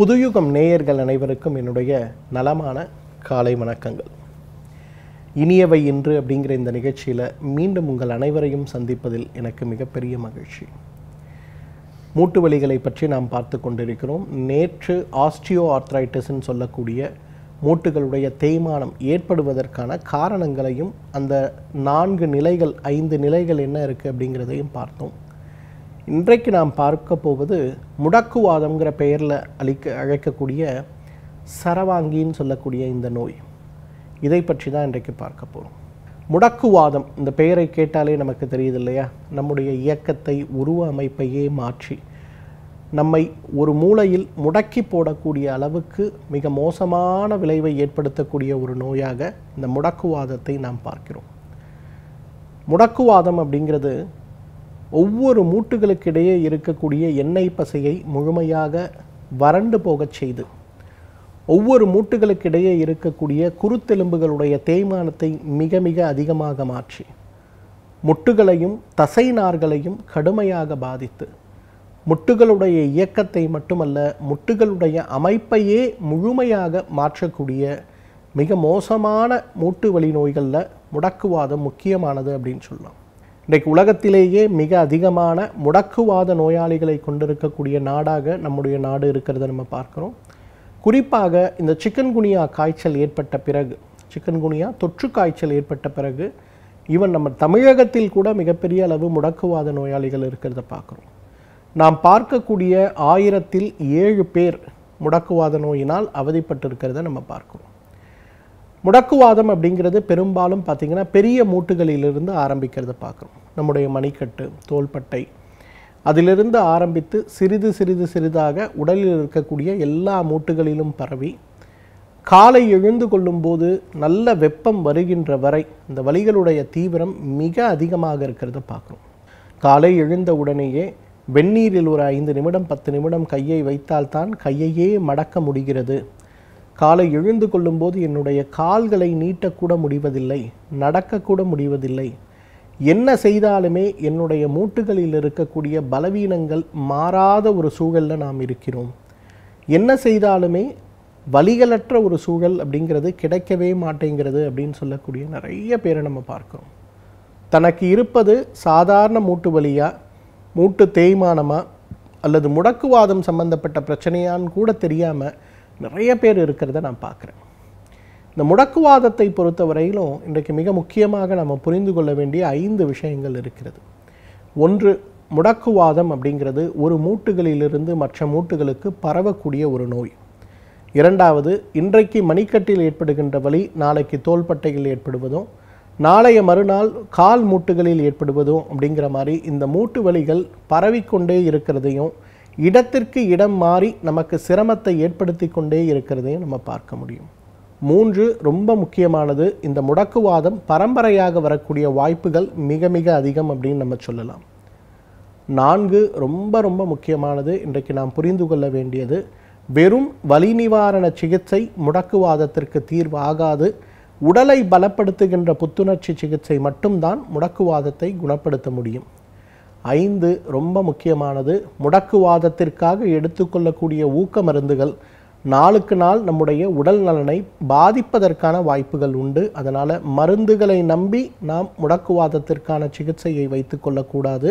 புதுயுகம் நேயர்கள் அனைவருக்கும் என்னுடைய நலமான காலை வணக்கங்கள் இனியவை இன்று அப்படிங்கிற இந்த நிகழ்ச்சியில் மீண்டும் உங்கள் அனைவரையும் சந்திப்பதில் எனக்கு மிகப்பெரிய மகிழ்ச்சி மூட்டு வழிகளை பற்றி நாம் பார்த்து கொண்டிருக்கிறோம் நேற்று ஆஸ்டியோ ஆர்த்ரைட்டிஸ்ன்னு சொல்லக்கூடிய மூட்டுகளுடைய தேய்மானம் ஏற்படுவதற்கான காரணங்களையும் அந்த நான்கு நிலைகள் ஐந்து நிலைகள் என்ன இருக்குது அப்படிங்கிறதையும் பார்த்தோம் இன்றைக்கு நாம் பார்க்க போவது முடக்குவாதம்ங்கிற பெயரில் அழிக்க அழைக்கக்கூடிய சரவாங்கின்னு சொல்லக்கூடிய இந்த நோய் இதை பற்றி தான் இன்றைக்கு பார்க்க போகிறோம் முடக்குவாதம் இந்த பெயரை கேட்டாலே நமக்கு தெரியுது இல்லையா நம்முடைய இயக்கத்தை உருவ அமைப்பையே மாற்றி நம்மை ஒரு மூளையில் முடக்கி போடக்கூடிய அளவுக்கு மிக மோசமான விளைவை ஏற்படுத்தக்கூடிய ஒரு நோயாக இந்த முடக்குவாதத்தை நாம் பார்க்கிறோம் முடக்குவாதம் அப்படிங்கிறது ஒவ்வொரு மூட்டுகளுக்கிடையே இருக்கக்கூடிய எண்ணெய் பசையை முழுமையாக வறண்டு போகச் செய்து ஒவ்வொரு மூட்டுகளுக்கிடையே இருக்கக்கூடிய குருத்தெலும்புகளுடைய தேய்மானத்தை மிக மிக அதிகமாக மாற்றி முட்டுகளையும் தசை நார்களையும் கடுமையாக பாதித்து முட்டுகளுடைய இயக்கத்தை மட்டுமல்ல முட்டுகளுடைய அமைப்பையே முழுமையாக மாற்றக்கூடிய மிக மோசமான மூட்டு வழி நோய்களில் முடக்குவாதம் முக்கியமானது அப்படின்னு சொல்லலாம் இன்றைக்கு உலகத்திலேயே மிக அதிகமான முடக்குவாத நோயாளிகளை கொண்டிருக்கக்கூடிய நாடாக நம்முடைய நாடு இருக்கிறத நம்ம பார்க்குறோம் குறிப்பாக இந்த சிக்கன்குனியா காய்ச்சல் ஏற்பட்ட பிறகு சிக்கன்குனியா தொற்று காய்ச்சல் ஏற்பட்ட பிறகு ஈவன் நம்ம தமிழகத்தில் கூட மிகப்பெரிய அளவு முடக்குவாத நோயாளிகள் இருக்கிறத பார்க்குறோம் நாம் பார்க்கக்கூடிய ஆயிரத்தில் ஏழு பேர் முடக்குவாத நோயினால் அவதிப்பட்டிருக்கிறத நம்ம பார்க்குறோம் முடக்குவாதம் அப்படிங்கிறது பெரும்பாலும் பார்த்திங்கன்னா பெரிய மூட்டுகளிலிருந்து ஆரம்பிக்கிறத பார்க்குறோம் நம்முடைய மணிக்கட்டு தோள்பட்டை அதிலிருந்து ஆரம்பித்து சிறிது சிறிது சிறிதாக உடலில் இருக்கக்கூடிய எல்லா மூட்டுகளிலும் பரவி காலை எழுந்து கொள்ளும்போது நல்ல வெப்பம் வருகின்ற வரை இந்த வலிகளுடைய தீவிரம் மிக அதிகமாக இருக்கிறத பார்க்குறோம் காலை எழுந்த உடனேயே வெந்நீரில் ஒரு ஐந்து நிமிடம் பத்து நிமிடம் கையை வைத்தால்தான் கையையே மடக்க முடிகிறது காலை எழுந்து கொள்ளும்போது என்னுடைய கால்களை நீட்டக்கூட முடிவதில்லை நடக்கக்கூட முடிவதில்லை என்ன செய்தாலுமே என்னுடைய மூட்டுகளில் இருக்கக்கூடிய பலவீனங்கள் மாறாத ஒரு சூழலில் நாம் இருக்கிறோம் என்ன செய்தாலுமே வழிகளற்ற ஒரு சூழல் அப்படிங்கிறது கிடைக்கவே மாட்டேங்கிறது அப்படின்னு சொல்லக்கூடிய நிறைய பேரை நம்ம பார்க்குறோம் தனக்கு இருப்பது சாதாரண மூட்டு வழியாக மூட்டு தேய்மானமாக அல்லது முடக்குவாதம் சம்பந்தப்பட்ட பிரச்சனையான்னு கூட தெரியாமல் நிறைய பேர் இருக்கிறத நான் பார்க்குறேன் இந்த முடக்குவாதத்தை பொறுத்தவரையிலும் இன்றைக்கு மிக முக்கியமாக நம்ம புரிந்து கொள்ள வேண்டிய ஐந்து விஷயங்கள் இருக்கிறது ஒன்று முடக்குவாதம் அப்படிங்கிறது ஒரு மூட்டுகளிலிருந்து மற்ற மூட்டுகளுக்கு பரவக்கூடிய ஒரு நோய் இரண்டாவது இன்றைக்கு மணிக்கட்டில் ஏற்படுகின்ற வலி நாளைக்கு தோள்பட்டையில் ஏற்படுவதும் நாளைய மறுநாள் கால் மூட்டுகளில் ஏற்படுவதும் அப்படிங்கிற மாதிரி இந்த மூட்டு வலிகள் பரவிக்கொண்டே இருக்கிறதையும் இடத்திற்கு இடம் மாறி நமக்கு சிரமத்தை ஏற்படுத்தி கொண்டே இருக்கிறதையும் நம்ம பார்க்க முடியும் மூன்று ரொம்ப முக்கியமானது இந்த முடக்குவாதம் பரம்பரையாக வரக்கூடிய வாய்ப்புகள் மிக மிக அதிகம் அப்படின்னு நம்ம சொல்லலாம் நான்கு ரொம்ப ரொம்ப முக்கியமானது இன்றைக்கு நாம் புரிந்து கொள்ள வேண்டியது வெறும் வலி நிவாரண சிகிச்சை முடக்குவாதத்திற்கு தீர்வு ஆகாது உடலை பலப்படுத்துகின்ற புத்துணர்ச்சி சிகிச்சை மட்டும்தான் முடக்குவாதத்தை குணப்படுத்த முடியும் ஐந்து ரொம்ப முக்கியமானது முடக்குவாதத்திற்காக எடுத்துக்கொள்ளக்கூடிய ஊக்க மருந்துகள் நாளுக்கு நாள் நம்முடைய உடல் நலனை பாதிப்பதற்கான வாய்ப்புகள் உண்டு அதனால் மருந்துகளை நம்பி நாம் முடக்குவாதத்திற்கான சிகிச்சையை வைத்து கொள்ளக்கூடாது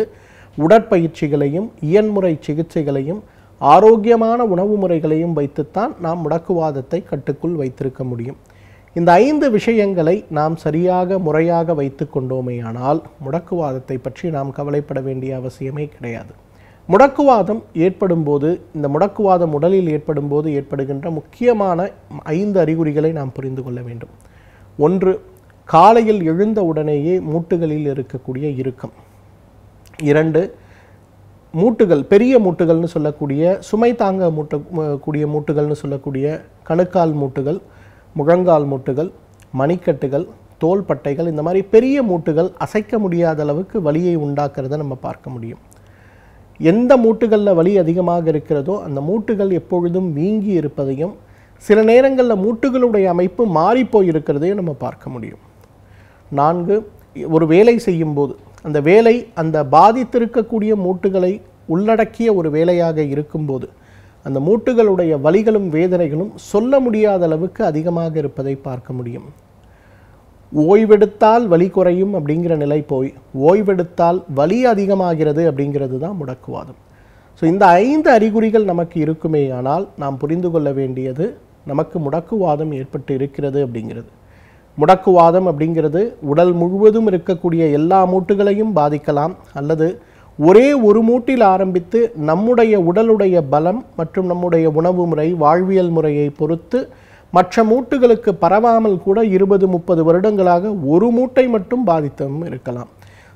உடற்பயிற்சிகளையும் இயன்முறை சிகிச்சைகளையும் ஆரோக்கியமான உணவு முறைகளையும் வைத்துத்தான் நாம் முடக்குவாதத்தை கட்டுக்குள் வைத்திருக்க முடியும் இந்த ஐந்து விஷயங்களை நாம் சரியாக முறையாக வைத்து கொண்டோமேயானால் முடக்குவாதத்தை பற்றி நாம் கவலைப்பட வேண்டிய அவசியமே கிடையாது முடக்குவாதம் ஏற்படும் போது இந்த முடக்குவாதம் உடலில் ஏற்படும் போது ஏற்படுகின்ற முக்கியமான ஐந்து அறிகுறிகளை நாம் புரிந்து கொள்ள வேண்டும் ஒன்று காலையில் எழுந்த உடனேயே மூட்டுகளில் இருக்கக்கூடிய இறுக்கம் இரண்டு மூட்டுகள் பெரிய மூட்டுகள்னு சொல்லக்கூடிய சுமை தாங்க மூட்ட கூடிய மூட்டுகள்னு சொல்லக்கூடிய கணுக்கால் மூட்டுகள் முழங்கால் மூட்டுகள் மணிக்கட்டுகள் தோல் பட்டைகள் இந்த மாதிரி பெரிய மூட்டுகள் அசைக்க முடியாத அளவுக்கு வலியை உண்டாக்குறத நம்ம பார்க்க முடியும் எந்த மூட்டுகளில் வலி அதிகமாக இருக்கிறதோ அந்த மூட்டுகள் எப்பொழுதும் வீங்கி இருப்பதையும் சில நேரங்களில் மூட்டுகளுடைய அமைப்பு மாறிப்போய் இருக்கிறதையும் நம்ம பார்க்க முடியும் நான்கு ஒரு வேலை செய்யும்போது அந்த வேலை அந்த பாதித்திருக்கக்கூடிய மூட்டுகளை உள்ளடக்கிய ஒரு வேலையாக இருக்கும்போது அந்த மூட்டுகளுடைய வலிகளும் வேதனைகளும் சொல்ல முடியாத அளவுக்கு அதிகமாக இருப்பதை பார்க்க முடியும் ஓய்வெடுத்தால் வலி குறையும் அப்படிங்கிற நிலை போய் ஓய்வெடுத்தால் வலி அதிகமாகிறது அப்படிங்கிறது தான் முடக்குவாதம் ஸோ இந்த ஐந்து அறிகுறிகள் நமக்கு இருக்குமே ஆனால் நாம் புரிந்து கொள்ள வேண்டியது நமக்கு முடக்குவாதம் ஏற்பட்டு இருக்கிறது அப்படிங்கிறது முடக்குவாதம் அப்படிங்கிறது உடல் முழுவதும் இருக்கக்கூடிய எல்லா மூட்டுகளையும் பாதிக்கலாம் அல்லது ஒரே ஒரு மூட்டில் ஆரம்பித்து நம்முடைய உடலுடைய பலம் மற்றும் நம்முடைய உணவு முறை வாழ்வியல் முறையை பொறுத்து மற்ற மூட்டுகளுக்கு பரவாமல் கூட இருபது முப்பது வருடங்களாக ஒரு மூட்டை மட்டும் பாதித்தும் இருக்கலாம்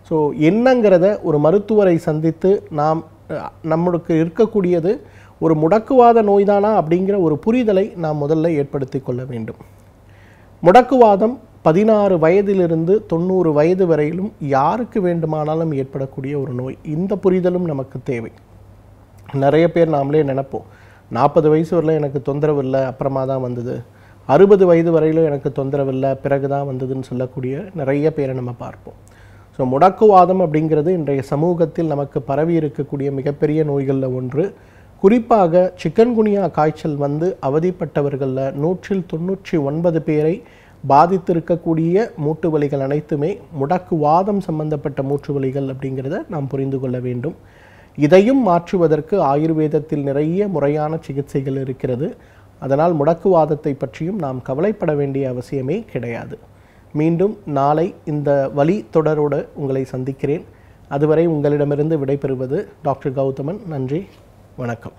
ஸோ என்னங்கிறத ஒரு மருத்துவரை சந்தித்து நாம் நம்மளுக்கு இருக்கக்கூடியது ஒரு முடக்குவாத நோய்தானா அப்படிங்கிற ஒரு புரிதலை நாம் முதல்ல ஏற்படுத்தி கொள்ள வேண்டும் முடக்குவாதம் பதினாறு வயதிலிருந்து தொண்ணூறு வயது வரையிலும் யாருக்கு வேண்டுமானாலும் ஏற்படக்கூடிய ஒரு நோய் இந்த புரிதலும் நமக்கு தேவை நிறைய பேர் நாமளே நினைப்போம் நாற்பது வயசு வரல எனக்கு தொந்தரவு இல்லை அப்புறமா தான் வந்தது அறுபது வயது வரையிலும் எனக்கு தொந்தரவு இல்லை பிறகு தான் வந்ததுன்னு சொல்லக்கூடிய நிறைய பேரை நம்ம பார்ப்போம் ஸோ முடக்குவாதம் அப்படிங்கிறது இன்றைய சமூகத்தில் நமக்கு பரவி இருக்கக்கூடிய மிகப்பெரிய நோய்களில் ஒன்று குறிப்பாக சிக்கன்குனியா காய்ச்சல் வந்து அவதிப்பட்டவர்களில் நூற்றில் தொண்ணூற்றி ஒன்பது பேரை பாதித்திருக்கக்கூடிய மூட்டு வலிகள் அனைத்துமே முடக்குவாதம் சம்பந்தப்பட்ட மூட்டு வலிகள் அப்படிங்கிறத நாம் புரிந்து கொள்ள வேண்டும் இதையும் மாற்றுவதற்கு ஆயுர்வேதத்தில் நிறைய முறையான சிகிச்சைகள் இருக்கிறது அதனால் வாதத்தை பற்றியும் நாம் கவலைப்பட வேண்டிய அவசியமே கிடையாது மீண்டும் நாளை இந்த வழி தொடரோடு உங்களை சந்திக்கிறேன் அதுவரை உங்களிடமிருந்து விடைபெறுவது டாக்டர் கௌதமன் நன்றி வணக்கம்